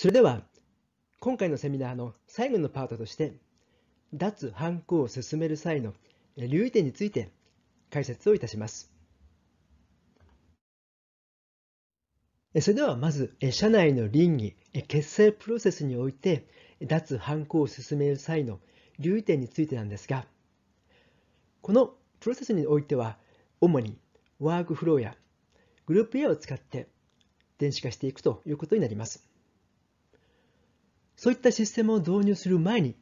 それでは今回のセミナーの最後のパートとして脱反抗を進める際の留意点について解説をいたしますそれではまず社内の倫理結成プロセスにおいて脱反抗を進める際の留意点についてなんですがこのプロセスにおいては主にワークフローやグループウェアを使って電子化していくということになりますそういったシステムを導入する前に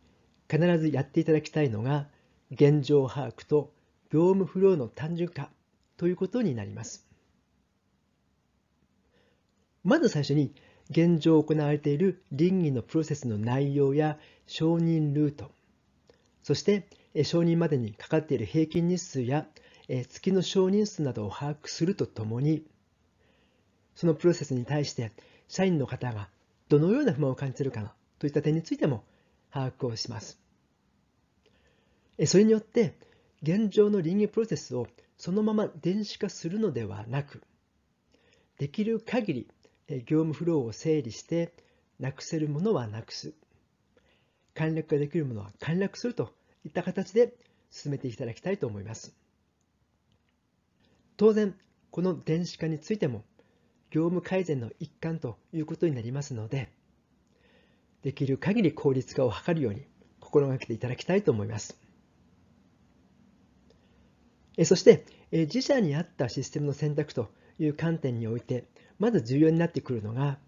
必ずやっていただきたいのが現状把握と業務フローの単純化ということになります。まず最初に現状行われている倫理のプロセスの内容や承認ルート、そして承認までにかかっている平均日数や月の承認数などを把握するとともに、そのプロセスに対して社員の方がどのような不満を感じているかといった点についても把握をします。それによって現状の倫理プロセスをそのまま電子化するのではなくできる限り業務フローを整理してなくせるものはなくす簡略化できるものは簡略するといった形で進めていただきたいと思います当然この電子化についても業務改善の一環ということになりますのでできる限り効率化を図るように心がけていただきたいと思います。そして、自社に合ったシステムの選択という観点において、まず重要になってくるのが、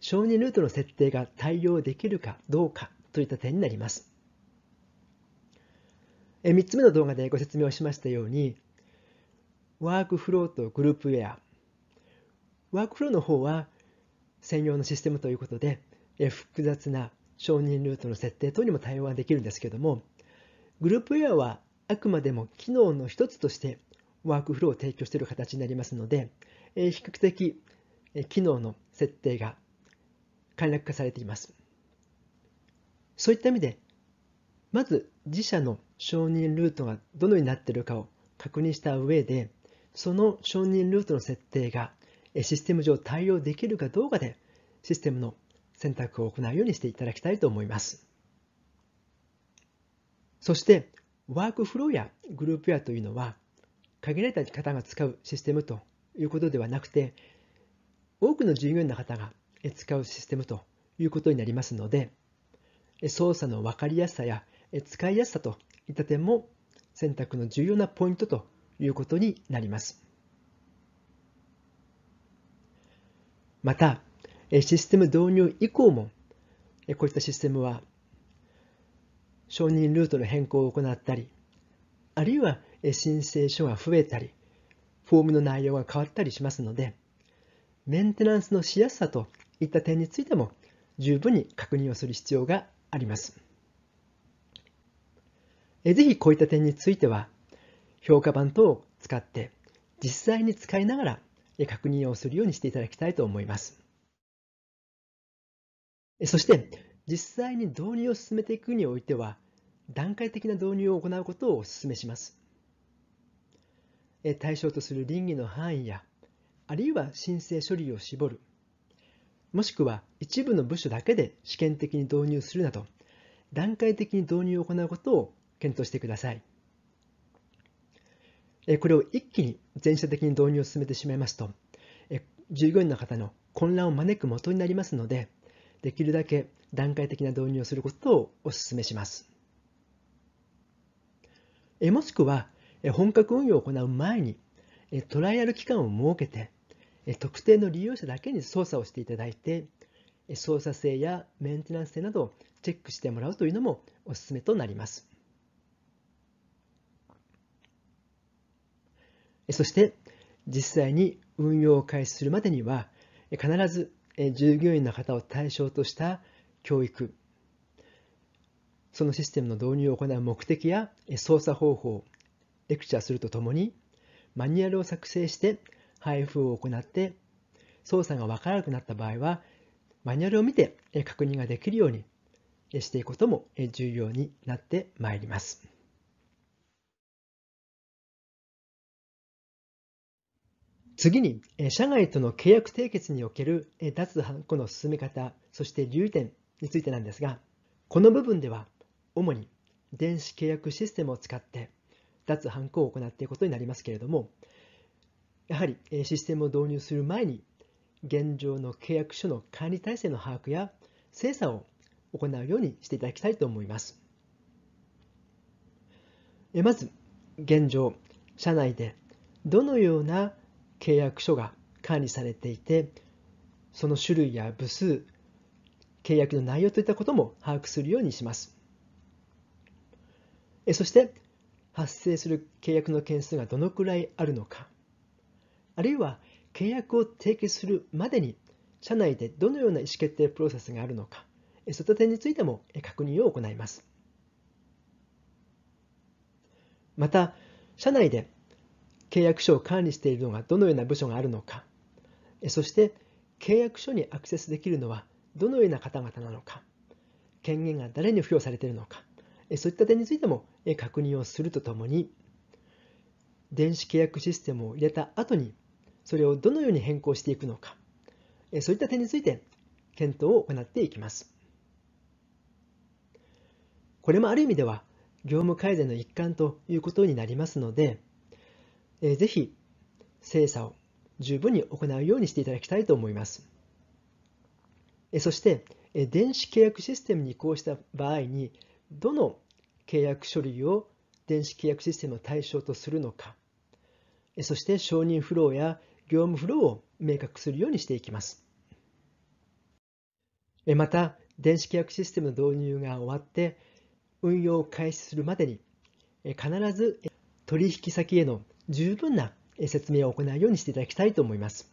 承認ルートの設定が対応できるかどうかといった点になります。3つ目の動画でご説明をしましたように、ワークフローとグループウェア。ワークフローの方は専用のシステムということで、複雑な承認ルートの設定等にも対応ができるんですけども、グループウェアはあくまでも機能の一つとしてワークフローを提供している形になりますので、比較的機能の設定が簡略化されています。そういった意味で、まず自社の承認ルートがどのようになっているかを確認した上で、その承認ルートの設定がシステム上対応できるかどうかで、システムの選択を行うようにしていただきたいと思います。そして、ワークフローやグループウェアというのは、限られた方が使うシステムということではなくて、多くの従業員の方が使うシステムということになりますので、操作の分かりやすさや使いやすさといった点も選択の重要なポイントということになります。また、システム導入以降も、こういったシステムは承認ルートの変更を行ったり、あるいは申請書が増えたり、フォームの内容が変わったりしますので、メンテナンスのしやすさといった点についても十分に確認をする必要があります。ぜひこういった点については、評価版等を使って実際に使いながら確認をするようにしていただきたいと思います。そして実際に導入を進めていくにおいては段階的な導入を行うことをお勧めします対象とする倫理の範囲やあるいは申請処理を絞るもしくは一部の部署だけで試験的に導入するなど段階的に導入を行うことを検討してくださいこれを一気に全社的に導入を進めてしまいますと従業員の方の混乱を招く元になりますのでできるだけ段階的な導入をすることをお勧めします。もしくは、本格運用を行う前に、トライアル期間を設けて、特定の利用者だけに操作をしていただいて、操作性やメンテナンス性などをチェックしてもらうというのもお勧めとなります。そして、実際に運用を開始するまでには、必ず従業員の方を対象とした教育そのシステムの導入を行う目的や操作方法レクチャーするとともにマニュアルを作成して配布を行って操作が分からなくなった場合はマニュアルを見て確認ができるようにしていくことも重要になってまいります。次に、社外との契約締結における脱ハンコの進め方、そして留意点についてなんですが、この部分では、主に電子契約システムを使って脱ハンコを行っていくことになりますけれども、やはりシステムを導入する前に、現状の契約書の管理体制の把握や精査を行うようにしていただきたいと思います。まず、現状、社内でどのような契約書が管理されていてその種類や部数契約の内容といったことも把握するようにしますそして発生する契約の件数がどのくらいあるのかあるいは契約を締結するまでに社内でどのような意思決定プロセスがあるのかそういった点についても確認を行いますまた社内で契約書を管理しているのがどのような部署があるのか、そして契約書にアクセスできるのはどのような方々なのか、権限が誰に付与されているのか、そういった点についても確認をするとともに、電子契約システムを入れた後に、それをどのように変更していくのか、そういった点について検討を行っていきます。これもある意味では、業務改善の一環ということになりますので、えー、ぜひ精査を十分に行うようにしていただきたいと思います。えそして、え電子契約システムに移行した場合に、どの契約書類を電子契約システムの対象とするのか、そして承認フローや業務フローを明確するようにしていきます。また、電子契約システムの導入が終わって、運用を開始するまでに、必ず取引先への十分な説明を行うようにしていただきたいと思います。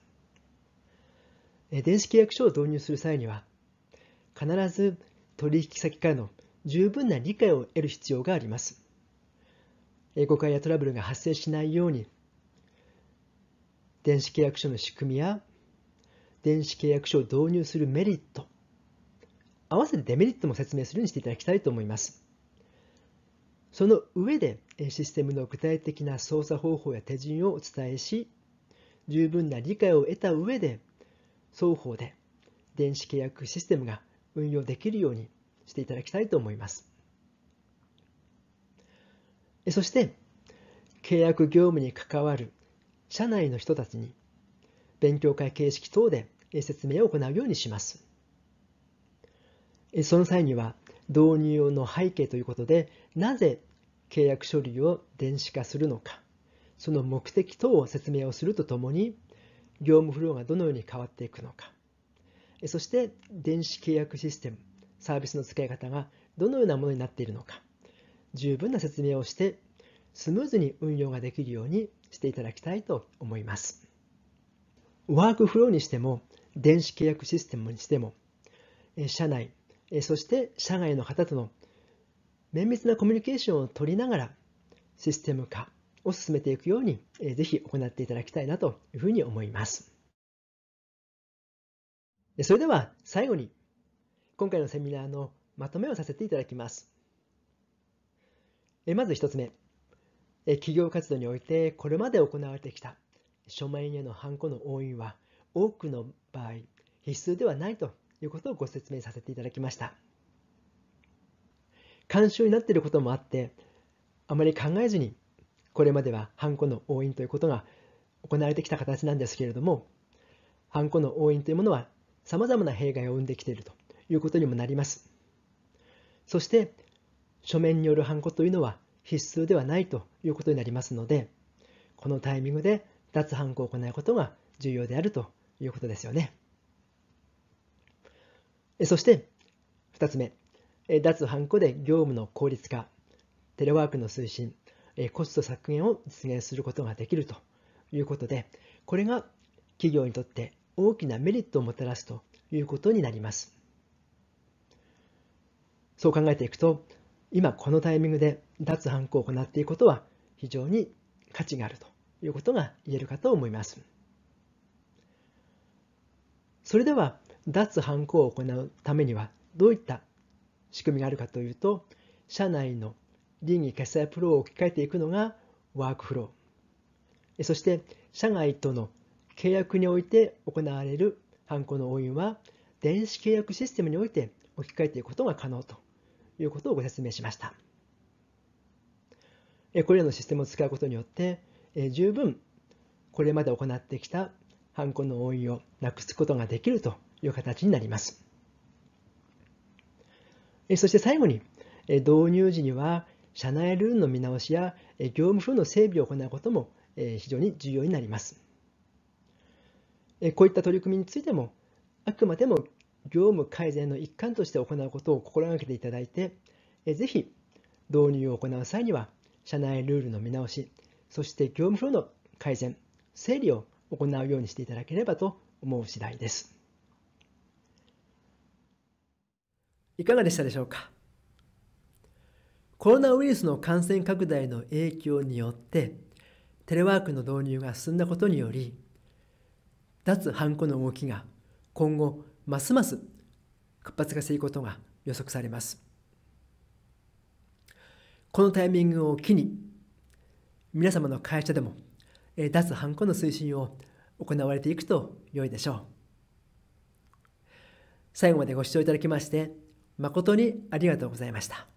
電子契約書を導入する際には、必ず取引先からの十分な理解を得る必要があります。誤解やトラブルが発生しないように、電子契約書の仕組みや、電子契約書を導入するメリット、合わせてデメリットも説明するようにしていただきたいと思います。その上で、システムの具体的な操作方法や手順をお伝えし、十分な理解を得た上で、双方で電子契約システムが運用できるようにしていただきたいと思います。そして、契約業務に関わる社内の人たちに、勉強会形式等で説明を行うようにします。その際には、導入の背景ということで、なぜ契約書類を電子化するのか、その目的等を説明をするとともに、業務フローがどのように変わっていくのか、そして電子契約システム、サービスの使い方がどのようなものになっているのか、十分な説明をして、スムーズに運用ができるようにしていただきたいと思います。ワークフローにしても、電子契約システムにしても、社内、そして社外の方との綿密なコミュニケーションを取りながらシステム化を進めていくように、えー、ぜひ行っていただきたいなというふうに思います。それでは最後に今回のセミナーのまとめをさせていただきます。まず1つ目、企業活動においてこれまで行われてきた書面へのハンコの応印は多くの場合必須ではないということをご説明させていただきました。慣習になっていることもあってあまり考えずにこれまではハンコの押印ということが行われてきた形なんですけれどもハンコの押印というものはさまざまな弊害を生んできているということにもなりますそして書面によるハンコというのは必須ではないということになりますのでこのタイミングで脱ハンコを行うことが重要であるということですよねそして2つ目脱ハンコで業務の効率化、テレワークの推進、コスト削減を実現することができるということで、これが企業にとって大きなメリットをもたらすということになります。そう考えていくと、今このタイミングで脱ハンコを行っていくことは非常に価値があるということが言えるかと思います。それでは脱ハンコを行うためにはどういった仕組みがあるかというと、社内の倫理決済プロを置き換えていくのがワークフロー。そして、社外との契約において行われるハンコの押印は、電子契約システムにおいて置き換えていくことが可能ということをご説明しました。これらのシステムを使うことによって、十分これまで行ってきたハンコの押印をなくすことができるという形になります。そして最後に、導入時には社内ルールの見直しや業務フの整備を行うことも非常に重要になります。こういった取り組みについても、あくまでも業務改善の一環として行うことを心がけていただいて、ぜひ導入を行う際には、社内ルールの見直し、そして業務フの改善、整理を行うようにしていただければと思う次第です。いかがでしたでしょうかコロナウイルスの感染拡大の影響によってテレワークの導入が進んだことにより脱ハンコの動きが今後ますます活発化していくことが予測されますこのタイミングを機に皆様の会社でも脱ハンコの推進を行われていくと良いでしょう最後までご視聴いただきまして誠にありがとうございました。